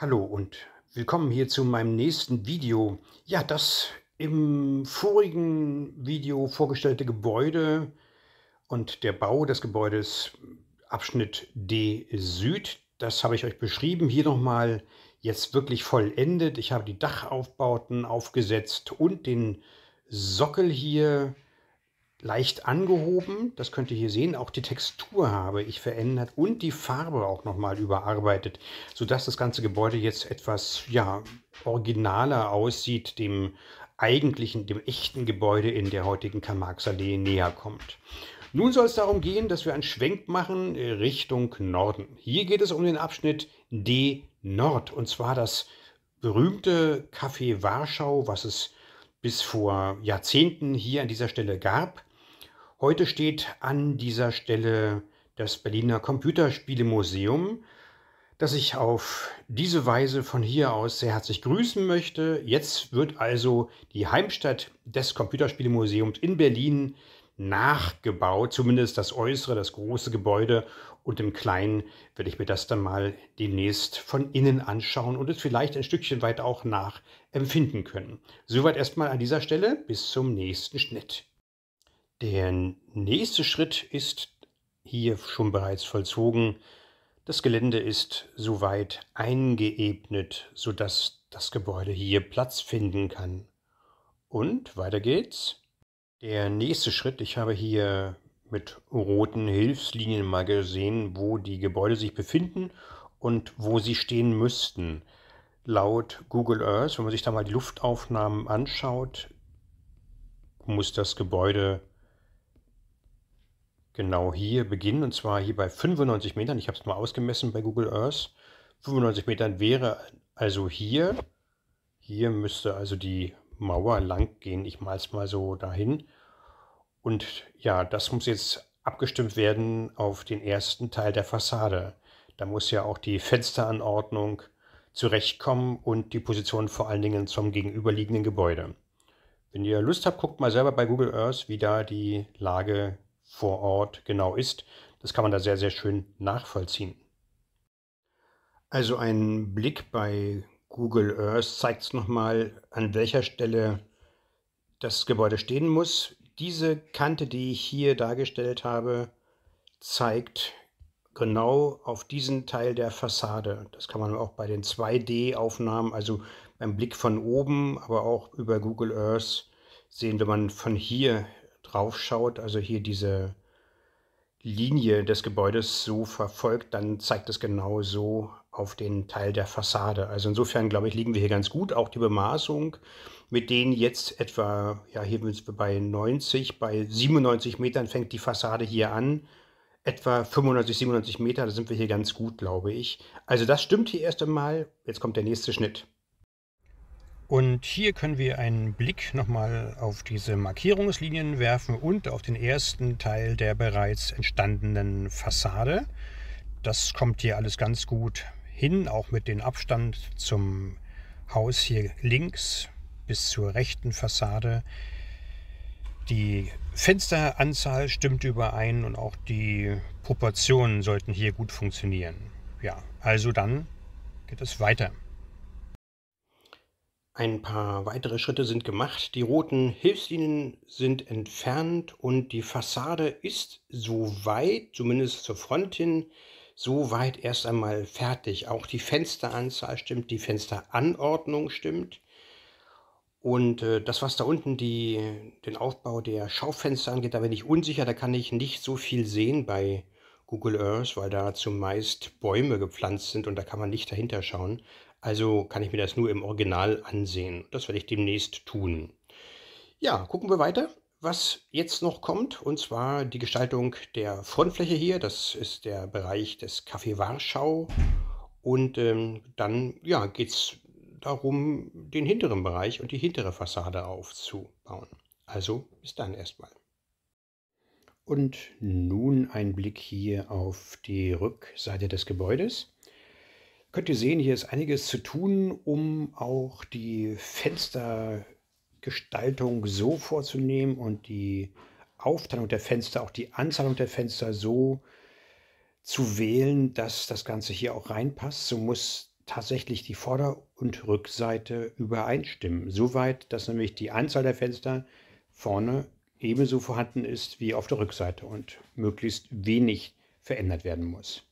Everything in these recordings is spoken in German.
Hallo und willkommen hier zu meinem nächsten Video. Ja, das im vorigen Video vorgestellte Gebäude und der Bau des Gebäudes Abschnitt D Süd, das habe ich euch beschrieben. Hier nochmal jetzt wirklich vollendet. Ich habe die Dachaufbauten aufgesetzt und den Sockel hier leicht angehoben. Das könnt ihr hier sehen. Auch die Textur habe ich verändert und die Farbe auch nochmal überarbeitet, sodass das ganze Gebäude jetzt etwas ja, originaler aussieht, dem eigentlichen, dem echten Gebäude in der heutigen Karl-Marx-Allee näher kommt. Nun soll es darum gehen, dass wir einen Schwenk machen Richtung Norden. Hier geht es um den Abschnitt D Nord und zwar das berühmte Café Warschau, was es bis vor Jahrzehnten hier an dieser Stelle gab. Heute steht an dieser Stelle das Berliner Computerspielemuseum, das ich auf diese Weise von hier aus sehr herzlich grüßen möchte. Jetzt wird also die Heimstatt des Computerspielemuseums in Berlin nachgebaut, zumindest das äußere, das große Gebäude. Und im Kleinen werde ich mir das dann mal demnächst von innen anschauen und es vielleicht ein Stückchen weit auch nachempfinden können. Soweit erstmal an dieser Stelle. Bis zum nächsten Schnitt. Der nächste Schritt ist hier schon bereits vollzogen. Das Gelände ist soweit eingeebnet, sodass das Gebäude hier Platz finden kann. Und weiter geht's. Der nächste Schritt, ich habe hier mit roten Hilfslinien mal gesehen, wo die Gebäude sich befinden und wo sie stehen müssten. Laut Google Earth, wenn man sich da mal die Luftaufnahmen anschaut, muss das Gebäude genau hier beginnen und zwar hier bei 95 Metern. Ich habe es mal ausgemessen bei Google Earth. 95 Metern wäre also hier. Hier müsste also die Mauer lang gehen. Ich mal es mal so dahin. Und ja, das muss jetzt abgestimmt werden auf den ersten Teil der Fassade. Da muss ja auch die Fensteranordnung zurechtkommen und die Position vor allen Dingen zum gegenüberliegenden Gebäude. Wenn ihr Lust habt, guckt mal selber bei Google Earth, wie da die Lage vor Ort genau ist. Das kann man da sehr, sehr schön nachvollziehen. Also ein Blick bei Google Earth zeigt es nochmal, an welcher Stelle das Gebäude stehen muss. Diese Kante, die ich hier dargestellt habe, zeigt genau auf diesen Teil der Fassade. Das kann man auch bei den 2D-Aufnahmen, also beim Blick von oben, aber auch über Google Earth sehen, wenn man von hier draufschaut, also hier diese Linie des Gebäudes so verfolgt, dann zeigt es genau so auf den Teil der Fassade. Also insofern, glaube ich, liegen wir hier ganz gut. Auch die Bemaßung mit denen jetzt etwa, ja, hier sind wir bei 90, bei 97 Metern fängt die Fassade hier an. Etwa 95, 97 Meter, da sind wir hier ganz gut, glaube ich. Also das stimmt hier erst einmal. Jetzt kommt der nächste Schnitt. Und hier können wir einen Blick nochmal auf diese Markierungslinien werfen und auf den ersten Teil der bereits entstandenen Fassade. Das kommt hier alles ganz gut hin, auch mit dem Abstand zum Haus hier links bis zur rechten Fassade. Die Fensteranzahl stimmt überein und auch die Proportionen sollten hier gut funktionieren. Ja, also dann geht es weiter. Ein paar weitere Schritte sind gemacht. Die roten Hilfslinien sind entfernt und die Fassade ist soweit, zumindest zur Front hin, soweit erst einmal fertig. Auch die Fensteranzahl stimmt, die Fensteranordnung stimmt. Und äh, das, was da unten die, den Aufbau der Schaufenster angeht, da bin ich unsicher, da kann ich nicht so viel sehen bei Google Earth, weil da zumeist Bäume gepflanzt sind und da kann man nicht dahinter schauen. Also kann ich mir das nur im Original ansehen. Das werde ich demnächst tun. Ja, gucken wir weiter. Was jetzt noch kommt, und zwar die Gestaltung der Frontfläche hier, das ist der Bereich des Café Warschau. Und ähm, dann ja, geht es darum, den hinteren Bereich und die hintere Fassade aufzubauen. Also bis dann erstmal. Und nun ein Blick hier auf die Rückseite des Gebäudes könnt ihr sehen, hier ist einiges zu tun, um auch die Fenstergestaltung so vorzunehmen und die Aufteilung der Fenster, auch die Anzahlung der Fenster so zu wählen, dass das Ganze hier auch reinpasst. So muss tatsächlich die Vorder- und Rückseite übereinstimmen. Soweit, dass nämlich die Anzahl der Fenster vorne ebenso vorhanden ist wie auf der Rückseite und möglichst wenig verändert werden muss.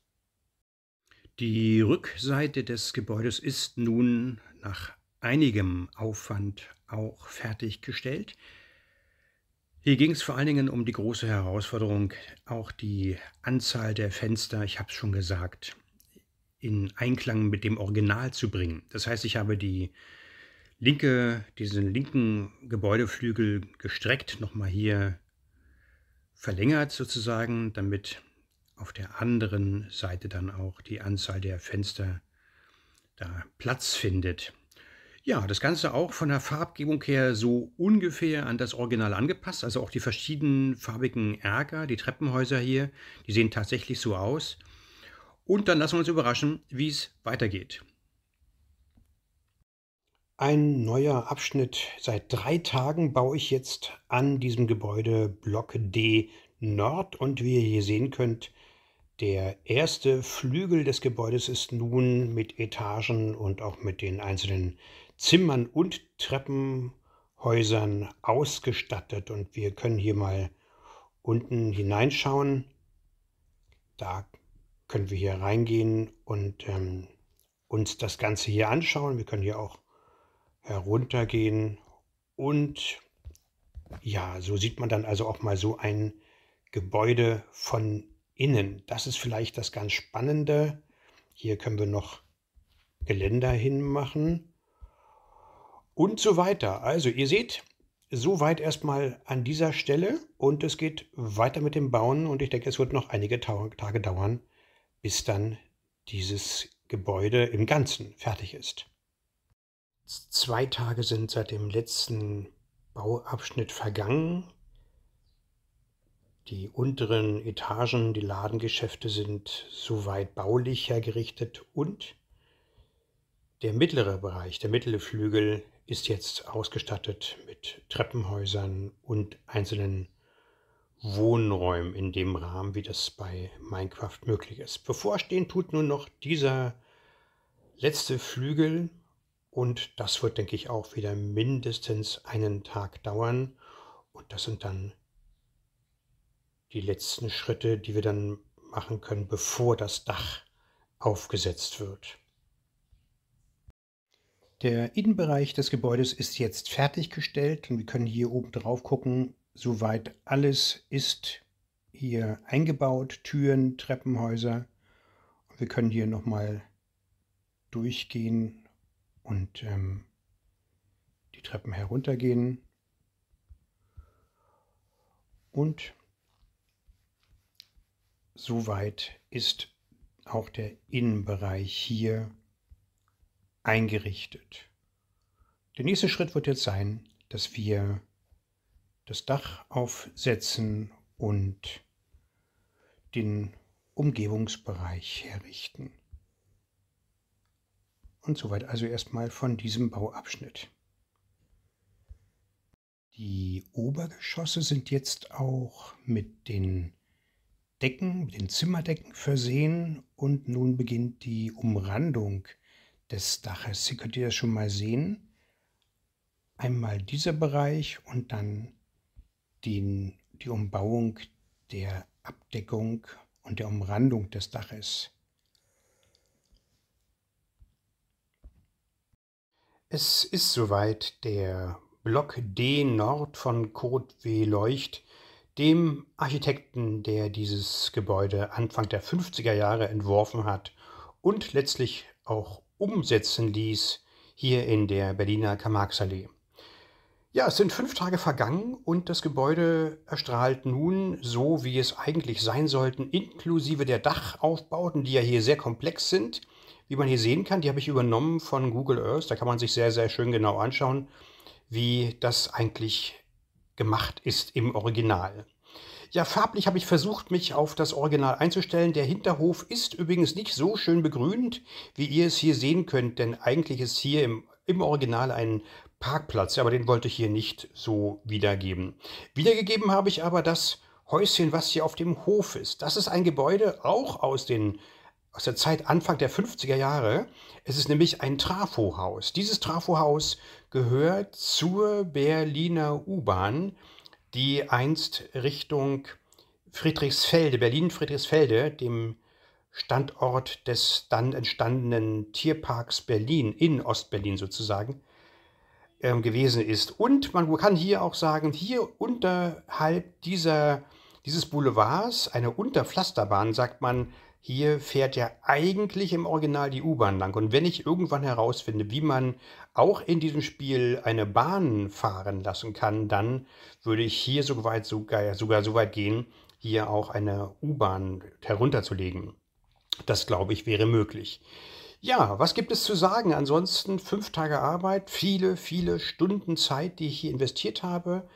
Die Rückseite des Gebäudes ist nun nach einigem Aufwand auch fertiggestellt. Hier ging es vor allen Dingen um die große Herausforderung, auch die Anzahl der Fenster, ich habe es schon gesagt, in Einklang mit dem Original zu bringen. Das heißt, ich habe die linke, diesen linken Gebäudeflügel gestreckt, nochmal hier verlängert sozusagen, damit auf der anderen Seite dann auch die Anzahl der Fenster da Platz findet. Ja, das Ganze auch von der Farbgebung her so ungefähr an das Original angepasst. Also auch die verschiedenen farbigen Erker, die Treppenhäuser hier, die sehen tatsächlich so aus. Und dann lassen wir uns überraschen, wie es weitergeht. Ein neuer Abschnitt. Seit drei Tagen baue ich jetzt an diesem Gebäude Block D Nord und wie ihr hier sehen könnt, der erste Flügel des Gebäudes ist nun mit Etagen und auch mit den einzelnen Zimmern und Treppenhäusern ausgestattet. Und wir können hier mal unten hineinschauen. Da können wir hier reingehen und ähm, uns das Ganze hier anschauen. Wir können hier auch heruntergehen. Und ja, so sieht man dann also auch mal so ein Gebäude von innen. Das ist vielleicht das ganz Spannende. Hier können wir noch Geländer hinmachen und so weiter. Also ihr seht, soweit erstmal an dieser Stelle und es geht weiter mit dem Bauen und ich denke, es wird noch einige Tage dauern, bis dann dieses Gebäude im Ganzen fertig ist. Zwei Tage sind seit dem letzten Bauabschnitt vergangen. Die unteren Etagen, die Ladengeschäfte sind soweit baulich hergerichtet und der mittlere Bereich, der mittlere Flügel ist jetzt ausgestattet mit Treppenhäusern und einzelnen Wohnräumen in dem Rahmen, wie das bei Minecraft möglich ist. Bevorstehen tut nun noch dieser letzte Flügel und das wird, denke ich, auch wieder mindestens einen Tag dauern und das sind dann die letzten Schritte, die wir dann machen können, bevor das Dach aufgesetzt wird. Der Innenbereich des Gebäudes ist jetzt fertiggestellt und wir können hier oben drauf gucken, soweit alles ist hier eingebaut, Türen, Treppenhäuser. wir können hier nochmal durchgehen und ähm, die Treppen heruntergehen. Und Soweit ist auch der Innenbereich hier eingerichtet. Der nächste Schritt wird jetzt sein, dass wir das Dach aufsetzen und den Umgebungsbereich herrichten. Und soweit also erstmal von diesem Bauabschnitt. Die Obergeschosse sind jetzt auch mit den Decken, mit den Zimmerdecken versehen und nun beginnt die Umrandung des Daches. Sie könnt ihr das schon mal sehen. Einmal dieser Bereich und dann den, die Umbauung der Abdeckung und der Umrandung des Daches. Es ist soweit der Block D Nord von Code W Leucht dem Architekten, der dieses Gebäude Anfang der 50er Jahre entworfen hat und letztlich auch umsetzen ließ, hier in der Berliner karl Ja, es sind fünf Tage vergangen und das Gebäude erstrahlt nun so, wie es eigentlich sein sollten, inklusive der Dachaufbauten, die ja hier sehr komplex sind. Wie man hier sehen kann, die habe ich übernommen von Google Earth. Da kann man sich sehr, sehr schön genau anschauen, wie das eigentlich gemacht ist im Original. Ja, farblich habe ich versucht, mich auf das Original einzustellen. Der Hinterhof ist übrigens nicht so schön begrünt, wie ihr es hier sehen könnt, denn eigentlich ist hier im, im Original ein Parkplatz, aber den wollte ich hier nicht so wiedergeben. Wiedergegeben habe ich aber das Häuschen, was hier auf dem Hof ist. Das ist ein Gebäude auch aus, den, aus der Zeit Anfang der 50er Jahre. Es ist nämlich ein Trafohaus. Dieses Trafohaus gehört zur Berliner U-Bahn, die einst Richtung Friedrichsfelde, Berlin-Friedrichsfelde, dem Standort des dann entstandenen Tierparks Berlin, in Ostberlin sozusagen, ähm, gewesen ist. Und man kann hier auch sagen, hier unterhalb dieser, dieses Boulevards, eine Unterpflasterbahn, sagt man, hier fährt ja eigentlich im Original die U-Bahn lang. Und wenn ich irgendwann herausfinde, wie man auch in diesem Spiel eine Bahn fahren lassen kann, dann würde ich hier so weit, sogar, sogar so weit gehen, hier auch eine U-Bahn herunterzulegen. Das glaube ich wäre möglich. Ja, was gibt es zu sagen? Ansonsten fünf Tage Arbeit, viele, viele Stunden Zeit, die ich hier investiert habe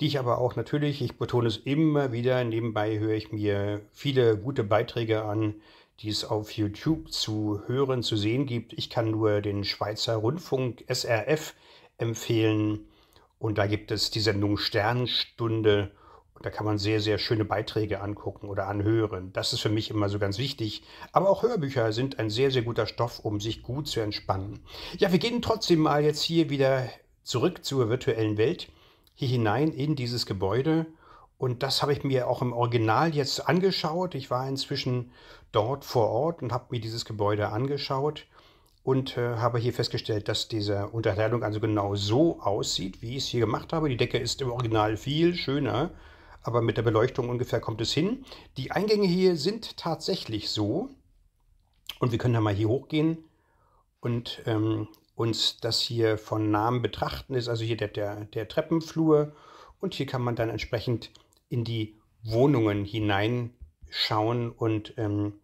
die ich aber auch natürlich, ich betone es immer wieder, nebenbei höre ich mir viele gute Beiträge an, die es auf YouTube zu hören, zu sehen gibt. Ich kann nur den Schweizer Rundfunk SRF empfehlen und da gibt es die Sendung Sternstunde und da kann man sehr, sehr schöne Beiträge angucken oder anhören. Das ist für mich immer so ganz wichtig. Aber auch Hörbücher sind ein sehr, sehr guter Stoff, um sich gut zu entspannen. Ja, wir gehen trotzdem mal jetzt hier wieder zurück zur virtuellen Welt hier hinein in dieses Gebäude. Und das habe ich mir auch im Original jetzt angeschaut. Ich war inzwischen dort vor Ort und habe mir dieses Gebäude angeschaut und äh, habe hier festgestellt, dass diese Unterteilung also genau so aussieht, wie ich es hier gemacht habe. Die Decke ist im Original viel schöner, aber mit der Beleuchtung ungefähr kommt es hin. Die Eingänge hier sind tatsächlich so. Und wir können da mal hier hochgehen und ähm, uns das hier von Namen betrachten ist, also hier der, der, der Treppenflur. Und hier kann man dann entsprechend in die Wohnungen hineinschauen und ähm,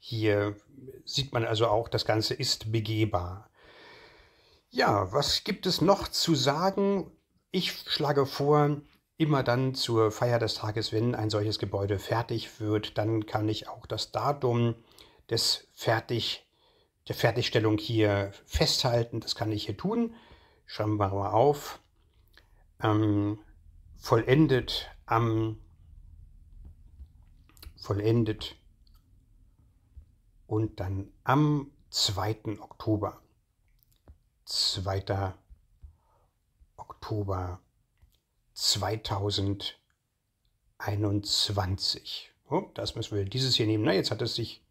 hier sieht man also auch, das Ganze ist begehbar. Ja, was gibt es noch zu sagen? Ich schlage vor, immer dann zur Feier des Tages, wenn ein solches Gebäude fertig wird, dann kann ich auch das Datum des fertig der Fertigstellung hier festhalten. Das kann ich hier tun. Schreiben wir mal auf. Ähm, vollendet am vollendet und dann am 2. Oktober. 2. Oktober 2021. Oh, das müssen wir dieses hier nehmen. Na, jetzt hat es sich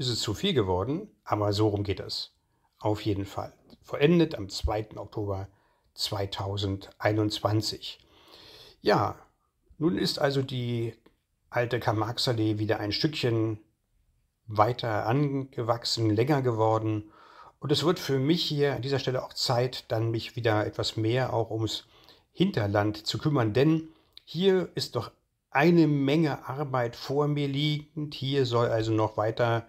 ist es zu viel geworden, aber so rum geht es. Auf jeden Fall. Vollendet am 2. Oktober 2021. Ja, nun ist also die alte Karl-Marx-Allee wieder ein Stückchen weiter angewachsen, länger geworden. Und es wird für mich hier an dieser Stelle auch Zeit, dann mich wieder etwas mehr auch ums Hinterland zu kümmern, denn hier ist doch eine Menge Arbeit vor mir liegend. Hier soll also noch weiter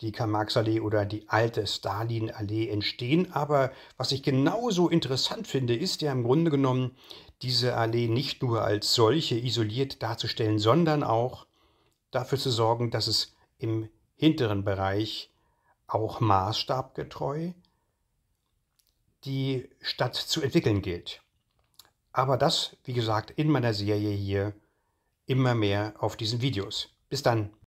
die Karl-Marx-Allee oder die alte Stalin-Allee entstehen. Aber was ich genauso interessant finde, ist ja im Grunde genommen, diese Allee nicht nur als solche isoliert darzustellen, sondern auch dafür zu sorgen, dass es im hinteren Bereich auch maßstabgetreu die Stadt zu entwickeln gilt. Aber das, wie gesagt, in meiner Serie hier immer mehr auf diesen Videos. Bis dann.